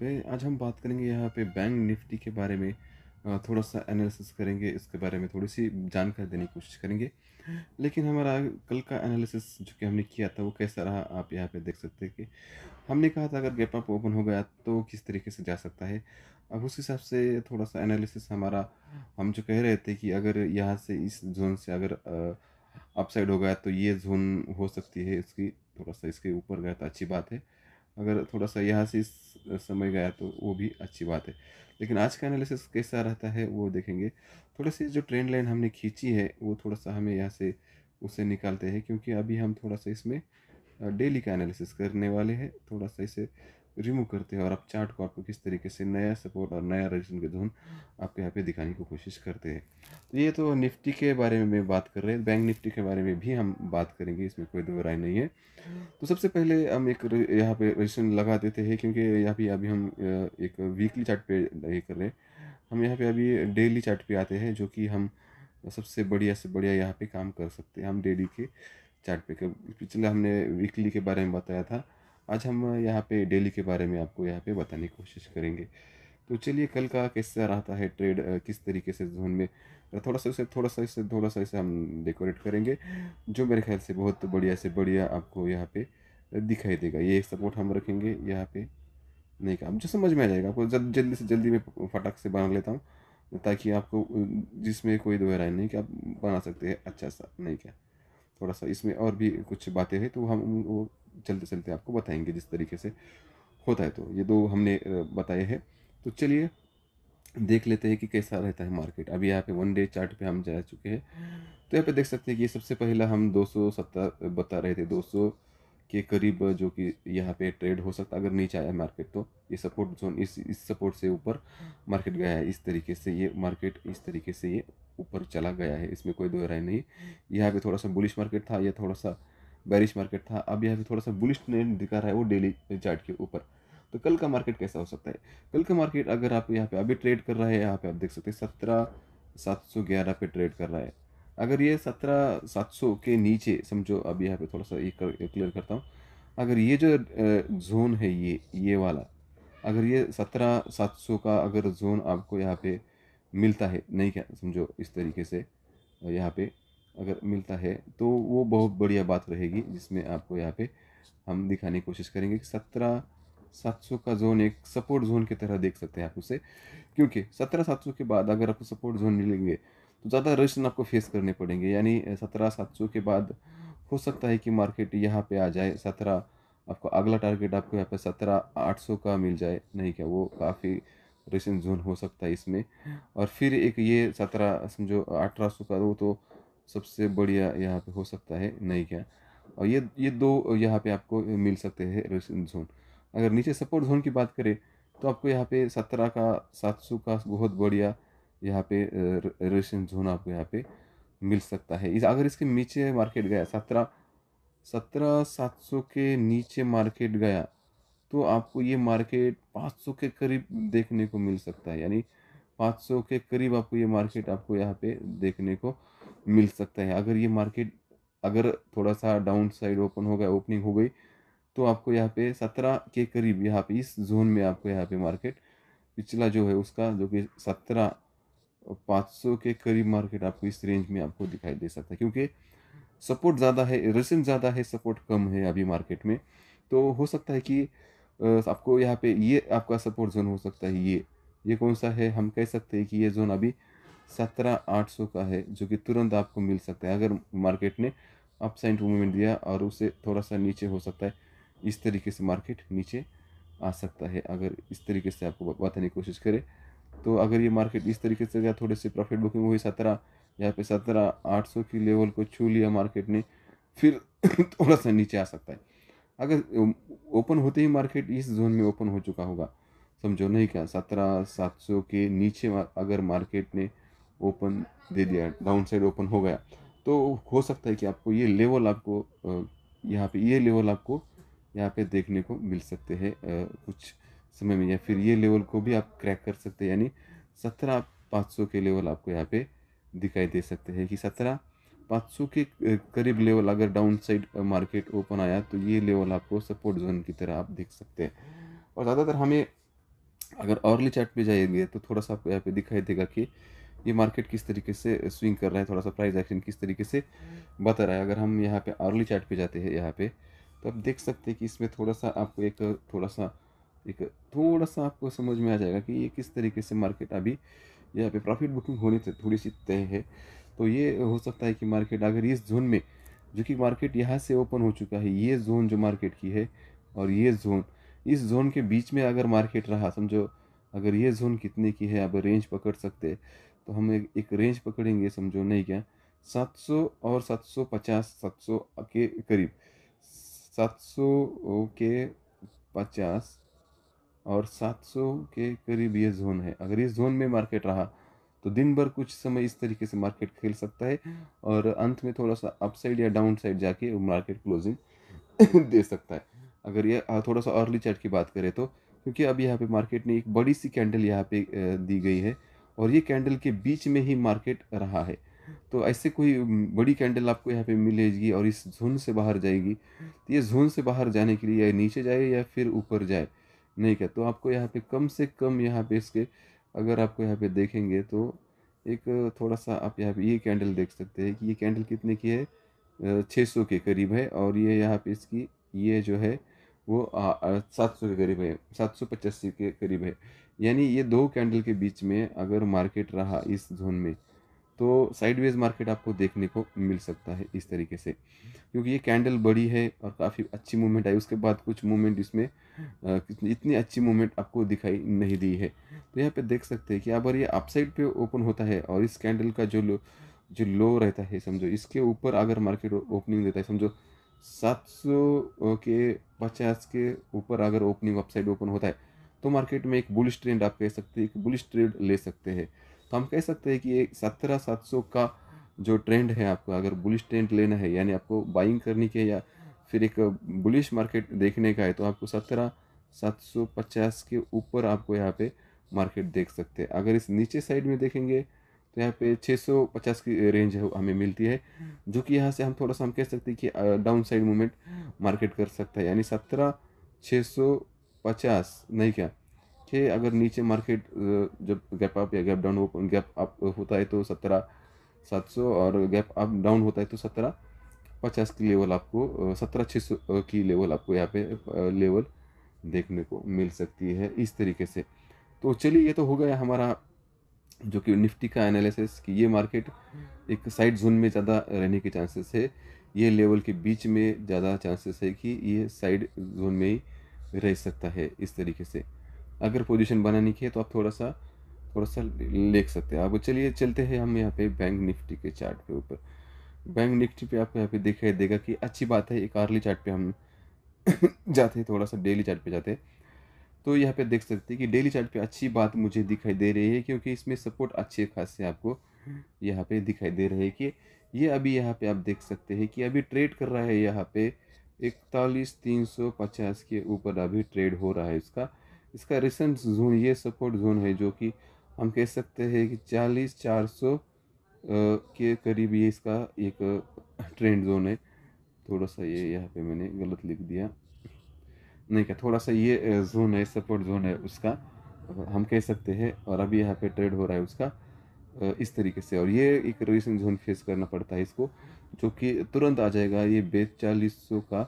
पे आज हम बात करेंगे यहाँ पे बैंक निफ्टी के बारे में थोड़ा सा एनालिसिस करेंगे इसके बारे में थोड़ी सी जानकारी देने की कोशिश करेंगे लेकिन हमारा कल का एनालिसिस जो कि हमने किया था वो कैसा रहा आप यहाँ पे देख सकते हैं कि हमने कहा था अगर गैप अप ओपन हो गया तो किस तरीके से जा सकता है अब उस हिसाब से थोड़ा सा एनालिसिस हमारा हम जो कह रहे थे कि अगर यहाँ से इस जोन से अगर अपसाइड हो गया तो ये जोन हो सकती है इसकी थोड़ा सा इसके ऊपर गया तो अच्छी बात है अगर थोड़ा सा यहाँ से समझ गया तो वो भी अच्छी बात है लेकिन आज का एनालिसिस कैसा रहता है वो देखेंगे थोड़ा सी जो ट्रेंड लाइन हमने खींची है वो थोड़ा सा हमें यहाँ से उसे निकालते हैं क्योंकि अभी हम थोड़ा सा इसमें डेली का एनालिसिस करने वाले हैं थोड़ा सा इसे रिमूव करते हैं और आप चार्ट को आपको किस तरीके से नया सपोर्ट और नया रजिस्ट्रेशन के धुन आपके यहाँ पे दिखाने की कोशिश करते हैं तो ये तो निफ्टी के बारे में मैं बात कर रहे हैं बैंक निफ्टी के बारे में भी हम बात करेंगे इसमें कोई दो राय नहीं है तो सबसे पहले हम एक यहाँ पे रजिस्ट्रेशन लगा देते हैं क्योंकि यहाँ पे अभी हम एक वीकली चार्ट ये कर रहे हैं हम यहाँ पर अभी डेली चार्ट पे आते हैं जो कि हम सबसे बढ़िया से बढ़िया यहाँ पर काम कर सकते हैं हम डेली के चार्ट पे पिछले हमने वीकली के बारे में बताया था आज हम यहाँ पे डेली के बारे में आपको यहाँ पे बताने की कोशिश करेंगे तो चलिए कल का कैसा रहता है ट्रेड किस तरीके से जोन में थोड़ा सा इसे थोड़ा सा इसे थोड़ा सा इसे हम डेकोरेट करेंगे जो मेरे ख्याल से बहुत बढ़िया से बढ़िया आपको यहाँ पे दिखाई देगा ये सपोर्ट हम रखेंगे यहाँ पे नहीं काम जो समझ में आ जाएगा आपको जल्द जल्दी से जल्दी मैं फटाक से बना लेता हूँ ताकि आपको जिसमें कोई दोहराए नहीं कि आप बना सकते हैं अच्छा सा नहीं क्या थोड़ा सा इसमें और भी कुछ बातें हैं तो हम वो चलते चलते आपको बताएंगे जिस तरीके से होता है तो ये दो हमने बताए हैं तो चलिए देख लेते हैं कि कैसा रहता है मार्केट अभी यहाँ पे वन डे चार्ट पे हम जा चुके हैं तो यहाँ पे देख सकते हैं कि सबसे पहला हम दो सौ बता रहे थे दो के करीब जो कि यहाँ पे ट्रेड हो सकता अगर नीचे आया मार्केट तो ये सपोर्ट जोन इस इस सपोर्ट से ऊपर मार्केट गया है इस तरीके से ये मार्केट इस तरीके से ये ऊपर चला गया है इसमें कोई दो राय नहीं यहाँ पे थोड़ा सा बुलिश मार्केट था या थोड़ा सा बैरिश मार्केट था अब यहाँ पे थोड़ा सा बुलिश ट्रेंड दिखा रहा है वो डेली चार्ट के ऊपर तो कल का मार्केट कैसा हो सकता है कल का मार्केट अगर आप यहाँ पे अभी ट्रेड कर रहे हैं यहाँ पे आप देख सकते हैं सत्रह सात सौ ग्यारह पे ट्रेड कर रहा है अगर ये सत्रह सात सौ के नीचे समझो अब यहाँ पे थोड़ा सा ये क्लियर करता हूँ अगर ये जो जोन है ये ये वाला अगर ये सत्रह सात सौ का अगर जोन आपको यहाँ पे मिलता है नहीं क्या समझो इस तरीके से यहाँ पे अगर मिलता है तो वो बहुत बढ़िया बात रहेगी जिसमें आपको यहाँ पे हम दिखाने की कोशिश करेंगे कि सत्रह सात सौ का जोन एक सपोर्ट जोन की तरह देख सकते हैं आप उसे क्योंकि सत्रह सात सौ के बाद अगर आपको सपोर्ट जोन मिलेंगे तो ज़्यादा रिस्क आपको फेस करने पड़ेंगे यानी सत्रह सात सौ के बाद हो सकता है कि मार्केट यहाँ पे आ जाए सत्रह आपको अगला टारगेट आपको यहाँ पे सत्रह आठ सौ का मिल जाए नहीं क्या वो काफ़ी रिसेंट जोन हो सकता है इसमें और फिर एक ये सत्रह समझो अठारह सौ का वो तो सबसे बढ़िया यहाँ पे हो सकता है नहीं क्या और ये ये दो यहाँ पे आपको मिल सकते हैं रेजिस्टेंस जोन अगर नीचे सपोर्ट जोन की बात करें तो आपको यहाँ पे सत्रह का सात सौ का बहुत बढ़िया यहाँ पे रेजिस्टेंस जोन आपको यहाँ पे मिल सकता है इस अगर इसके नीचे मार्केट गया सत्रह सत्रह सात सौ के नीचे मार्केट गया तो आपको ये मार्केट पाँच सौ के करीब देखने को मिल सकता है यानी पाँच सौ के करीब आपको ये मार्केट आपको यहाँ पे देखने को मिल सकता है अगर ये मार्केट अगर थोड़ा सा डाउन साइड ओपन हो गया ओपनिंग हो गई तो आपको यहाँ पे सत्रह के करीब यहाँ पे इस जोन में आपको यहाँ पे मार्केट पिछला जो है उसका जो कि सत्रह पाँच सौ के करीब मार्केट आपको इस रेंज में आपको दिखाई दे सकता है क्योंकि सपोर्ट ज़्यादा है रिसेंट ज़्यादा है सपोर्ट कम है अभी मार्केट में तो हो सकता है कि आपको यहाँ पे ये आपका सपोर्ट जोन हो सकता है ये ये कौन सा है हम कह सकते हैं कि ये जोन अभी सत्रह आठ सौ का है जो कि तुरंत आपको मिल सकता है अगर मार्केट ने अप साइड मूवमेंट दिया और उसे थोड़ा सा नीचे हो सकता है इस तरीके से मार्केट नीचे आ सकता है अगर इस तरीके से आपको बताने की कोशिश करे तो अगर ये मार्केट इस तरीके से गया थोड़े से प्रॉफिट बुकिंग हुई सत्रह यहाँ पे सत्रह आठ सौ की लेवल को छू लिया मार्केट ने फिर थोड़ा सा नीचे आ सकता है अगर ओपन होते ही मार्केट इस जोन में ओपन हो चुका होगा समझो नहीं क्या सत्रह सात सौ के नीचे अगर मार्केट ने ओपन दे दिया डाउन साइड ओपन हो गया तो हो सकता है कि आपको ये लेवल आपको यहाँ पे ये लेवल आपको यहाँ पे देखने को मिल सकते हैं कुछ समय में या फिर ये लेवल को भी आप क्रैक कर सकते हैं यानी सत्रह पाँच सौ के लेवल आपको यहाँ पे दिखाई दे सकते हैं कि सत्रह पाँच सौ के करीब लेवल अगर डाउन साइड मार्केट ओपन आया तो ये लेवल आपको सपोर्ट जोन की तरह आप देख सकते हैं और ज़्यादातर हमें अगर अर्ली चार्ट पे जाएंगे तो थोड़ा सा आपको यहाँ पे दिखाई देगा कि ये मार्केट किस तरीके से स्विंग कर रहा है थोड़ा सा प्राइस एक्शन किस तरीके से बता रहा है अगर हम यहाँ पे अर्ली चार्ट पे जाते हैं यहाँ पे तो आप देख सकते हैं कि इसमें थोड़ा सा आपको एक थोड़ा सा एक थोड़ा सा आपको समझ में आ जाएगा कि ये किस तरीके से मार्केट अभी यहाँ पे प्रॉफिट बुकिंग होने से थोड़ी सी तय है तो ये हो सकता है कि मार्केट अगर इस जोन में जो कि मार्केट यहाँ से ओपन हो चुका है ये जोन जो मार्केट की है और ये जोन इस जोन के बीच में अगर मार्केट रहा समझो अगर ये जोन कितने की है आप रेंज पकड़ सकते तो हम एक, एक रेंज पकड़ेंगे समझो नहीं क्या 700 और 750 700 के करीब 700 के 50 और 700 के करीब ये जोन है अगर इस जोन में मार्केट रहा तो दिन भर कुछ समय इस तरीके से मार्केट खेल सकता है और अंत में थोड़ा सा अपसाइड या डाउन साइड जाके मार्केट क्लोजिंग दे सकता है अगर ये थोड़ा सा अर्ली चार्ट की बात करें तो क्योंकि अब यहाँ पे मार्केट ने एक बड़ी सी कैंडल यहाँ पे दी गई है और ये कैंडल के बीच में ही मार्केट रहा है तो ऐसे कोई बड़ी कैंडल आपको यहाँ पे मिलेगी और इस जोन से बाहर जाएगी तो ये जोन से बाहर जाने के लिए या नीचे जाए या फिर ऊपर जाए नहीं क्या तो आपको यहाँ पे कम से कम यहाँ पे इसके अगर आपको यहाँ पे देखेंगे तो एक थोड़ा सा आप यहाँ पे ये कैंडल देख सकते हैं कि ये कैंडल कितने की है छः सौ के करीब है और ये यहाँ पे इसकी ये जो है वो सात सौ के करीब है सात सौ पचासी के करीब है यानी ये दो कैंडल के बीच में अगर मार्केट रहा इस जोन में तो साइडवेज मार्केट आपको देखने को मिल सकता है इस तरीके से क्योंकि ये कैंडल बड़ी है और काफ़ी अच्छी मूवमेंट आई उसके बाद कुछ मूवमेंट इसमें इतनी अच्छी मूवमेंट आपको दिखाई नहीं दी है तो यहाँ पे देख सकते हैं कि अगर ये अपसाइड पे ओपन होता है और इस कैंडल का जो लो जो लो रहता है समझो इसके ऊपर अगर मार्केट ओपनिंग देता है समझो सात के पचास के ऊपर अगर ओपनिंग अपसाइड ओपन होता है तो मार्केट में एक बुलिश ट्रेंड आप कह सकते हैं एक बुलिश ट्रेंड ले सकते हैं तो हम कह सकते हैं कि ये सत्रह सात सौ का जो ट्रेंड है आपको अगर बुलिश ट्रेंड लेना है यानी आपको बाइंग करने है या फिर एक बुलिश मार्केट देखने का है तो आपको सत्रह सात सौ पचास के ऊपर आपको यहाँ पे मार्केट देख सकते हैं अगर इस नीचे साइड में देखेंगे तो यहाँ पे पचास की रेंज हमें मिलती है जो कि यहाँ से हम थोड़ा सा हम कह सकते हैं कि डाउन साइड मूवमेंट मार्केट कर सकता है यानी सत्रह छः सौ पचास नहीं क्या कि अगर नीचे मार्केट जब गैप अप या गैप डाउन हो गैप अप होता है तो सत्रह सात सौ और गैप अप डाउन होता है तो सत्रह पचास की लेवल आपको सत्रह छः सौ की लेवल आपको यहाँ पे लेवल देखने को मिल सकती है इस तरीके से तो चलिए ये तो हो गया हमारा जो कि निफ्टी का एनालिसिस कि ये मार्केट एक साइड जोन में ज़्यादा रहने के चांसेस है ये लेवल के बीच में ज़्यादा चांसेस है कि ये साइड जोन में ही रह सकता है इस तरीके से अगर पोजीशन बनानी की है तो आप थोड़ा सा थोड़ा सा देख सकते हैं आप चलिए चलते हैं हम यहाँ पे बैंक निफ्टी के चार्ट के ऊपर बैंक निफ्टी पे आपको यहाँ पे दिखाई देगा कि अच्छी बात है एक आर्ली चार्ट पे हम जाते हैं थोड़ा सा डेली चार्ट पे जाते हैं तो यहाँ पे देख सकते हैं कि डेली चार्ट पे अच्छी बात मुझे दिखाई दे रही है क्योंकि इसमें सपोर्ट अच्छे खास से आपको यहाँ पे दिखाई दे रहे हैं कि ये अभी यहाँ पे आप देख सकते हैं कि अभी ट्रेड कर रहा है यहाँ पे इकतालीस तीन सौ पचास के ऊपर अभी ट्रेड हो रहा है इसका इसका रिसेंट जोन ये सपोर्ट जोन है जो कि हम कह सकते हैं कि चालीस चार सौ के करीब ये इसका एक ट्रेंड जोन है थोड़ा सा ये यहाँ पे मैंने गलत लिख दिया नहीं क्या थोड़ा सा ये जोन है सपोर्ट जोन है उसका हम कह सकते हैं और अभी यहाँ पे ट्रेड हो रहा है उसका इस तरीके से और ये एक रेडिएशन जोन फेस करना पड़ता है इसको जो कि तुरंत आ जाएगा ये बेचालीस सौ का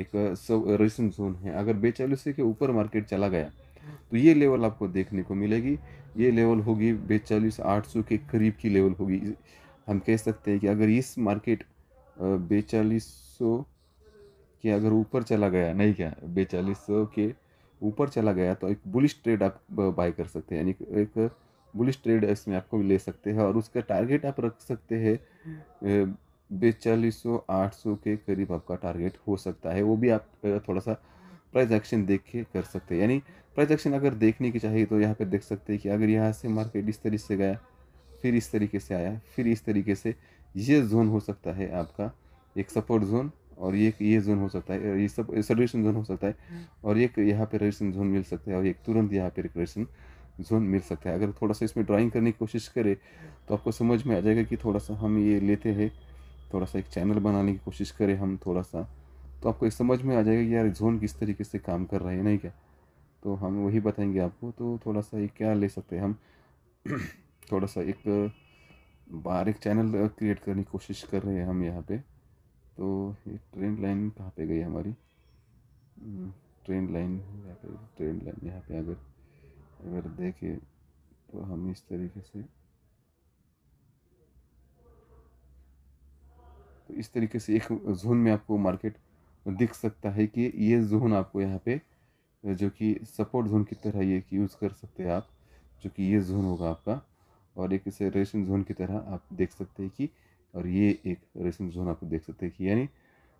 एक रेडिएशन जोन है अगर बेचालीस सौ के ऊपर मार्केट चला गया तो ये लेवल आपको देखने को मिलेगी ये लेवल होगी बेचालीस आठ सौ के करीब की लेवल होगी हम कह सकते हैं कि अगर इस मार्केट बेचालीस सौ के अगर ऊपर चला गया नहीं क्या बेचालीस सौ के ऊपर चला गया तो एक बुलिश ट्रेड आप बाय कर सकते हैं यानी एक बुलिश ट्रेड इसमें आपको ले सकते हैं और उसका टारगेट आप रख सकते हैं हम्म। बेचालीस सौ आठ सौ के करीब आपका टारगेट हो सकता है वो भी आप थोड़ा सा प्राइस एक्शन देख के कर सकते हैं यानी प्राइस एक्शन अगर देखने की चाहिए तो यहाँ पर देख सकते हैं कि अगर यहाँ से मार्केट इस तरीके से गया फिर इस तरीके से आया फिर इस तरीके से ये जोन हो सकता है आपका एक सपोर्ट जोन और ये ये जोन हो सकता है ये सब सर्वेशन जोन हो सकता है हम्म। और एक यहाँ पे रेशन जोन मिल सकता है और एक तुरंत यहाँ पे रेशन जोन मिल सकता है अगर थोड़ा सा इसमें ड्राइंग करने की कोशिश करें तो आपको समझ में आ जाएगा कि थोड़ा सा हम ये लेते हैं थोड़ा सा एक चैनल बनाने की कोशिश करें हम थोड़ा सा तो आपको एक समझ में आ जाएगा कि यार जोन किस तरीके से काम कर रहा है नहीं क्या तो हम वही बताएंगे आपको तो थोड़ा सा ये क्या ले सकते हैं हम थोड़ा सा एक बार एक चैनल क्रिएट करने की कोशिश कर रहे हैं हम यहाँ पे तो ये ट्रेन लाइन कहाँ पे गई हमारी ट्रेन hmm, लाइन यहाँ पे ट्रेन लाइन यहाँ पे अगर अगर देखें तो हम इस तरीके से तो इस तरीके से एक जोन में आपको मार्केट दिख सकता है कि ये जोन आपको यहाँ पे जो कि सपोर्ट जोन की तरह ये यूज़ कर सकते हैं आप जो कि ये जोन होगा आपका और एक इसे रेशन जोन की तरह आप देख सकते हैं कि और ये एक रेशन जोन आप देख सकते हैं कि यानी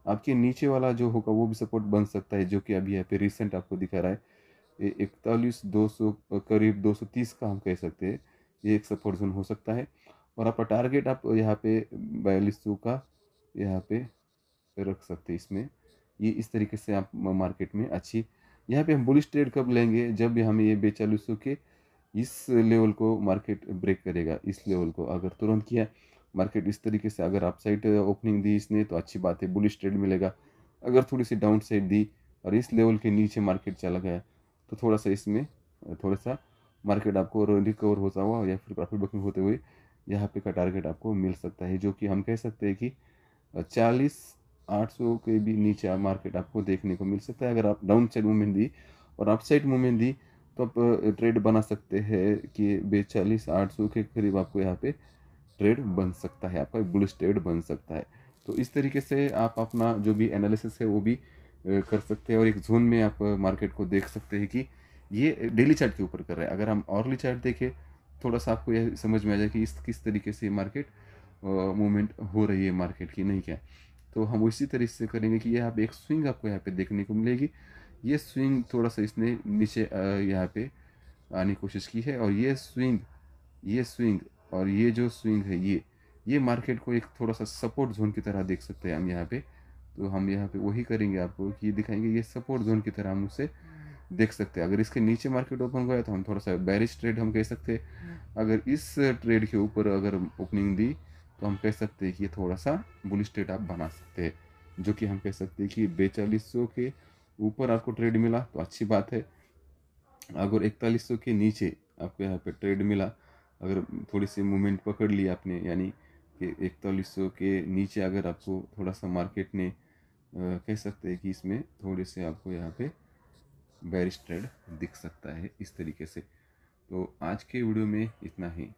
आपके नीचे वाला जो होगा वो भी सपोर्ट बन सकता है जो कि अभी यहाँ पे रिसेंट आपको दिखा रहा है ये इकतालीस दो सौ करीब दो सौ तीस का हम कह सकते हैं ये एक जोन हो सकता है और आपका टारगेट आप यहाँ पे बयालीस सौ का यहाँ पे रख सकते हैं इसमें ये इस तरीके से आप मार्केट में अच्छी यहाँ पे हम बुलिश ट्रेड कब लेंगे जब भी हमें ये बेचालीस सौ के इस लेवल को मार्केट ब्रेक करेगा इस लेवल को अगर तुरंत किया मार्केट इस तरीके से अगर आप साइड ओपनिंग दी इसने तो अच्छी बात है बुलिश ट्रेड मिलेगा अगर थोड़ी सी डाउन साइड दी और इस लेवल के नीचे मार्केट चला गया तो थोड़ा सा इसमें थोड़ा सा मार्केट आपको रिकवर होता हुआ या फिर प्रॉफिट बुकिंग होते हुए यहाँ पे का टारगेट आपको मिल सकता है जो कि हम कह सकते हैं कि चालीस आठ सौ के भी नीचे मार्केट आपको देखने को मिल सकता है अगर आप डाउन साइड मूवमेंट दी और अप साइड मूवमेंट दी तो आप ट्रेड बना सकते हैं कि बे चालीस आठ सौ के करीब आपको यहाँ पे ट्रेड बन सकता है आपका बुलिस ट्रेड बन सकता है तो इस तरीके से आप अपना जो भी एनालिसिस है वो भी कर सकते हैं और एक जोन में आप मार्केट को देख सकते हैं कि ये डेली चार्ट के ऊपर कर रहा है अगर हम ऑर्ली चार्ट देखें थोड़ा सा आपको यह समझ में आ जाए कि इस किस तरीके से मार्केट मूवमेंट हो रही है मार्केट की नहीं क्या तो हम इसी तरीके से करेंगे कि यहाँ पर एक स्विंग आपको यहाँ पे देखने को मिलेगी ये स्विंग थोड़ा सा इसने नीचे यहाँ पे आने की कोशिश की है और ये स्विंग ये स्विंग और ये जो स्विंग है ये ये मार्केट को एक थोड़ा सा सपोर्ट जोन की तरह देख सकते हैं हम यहाँ पे तो हम यहाँ पे वही करेंगे आपको कि ये दिखाएंगे ये सपोर्ट जोन की तरह हम उसे देख सकते हैं अगर इसके नीचे मार्केट ओपन हुआ तो हम थोड़ा सा बैरिश ट्रेड हम कह सकते हैं अगर इस ट्रेड के ऊपर अगर ओपनिंग दी तो हम कह सकते हैं कि ये थोड़ा सा बुलिश ट्रेड आप बना सकते हैं जो कि हम कह सकते हैं कि बेचालीस के ऊपर आपको ट्रेड मिला तो अच्छी बात है अगर इकतालीस के नीचे आपको यहाँ पे ट्रेड मिला अगर थोड़ी सी मूवमेंट पकड़ ली आपने यानी कि इकतालीस के नीचे अगर आपको थोड़ा सा मार्केट ने कह सकते हैं कि इसमें थोड़े से आपको यहाँ पे बैरिस्टेड दिख सकता है इस तरीके से तो आज के वीडियो में इतना ही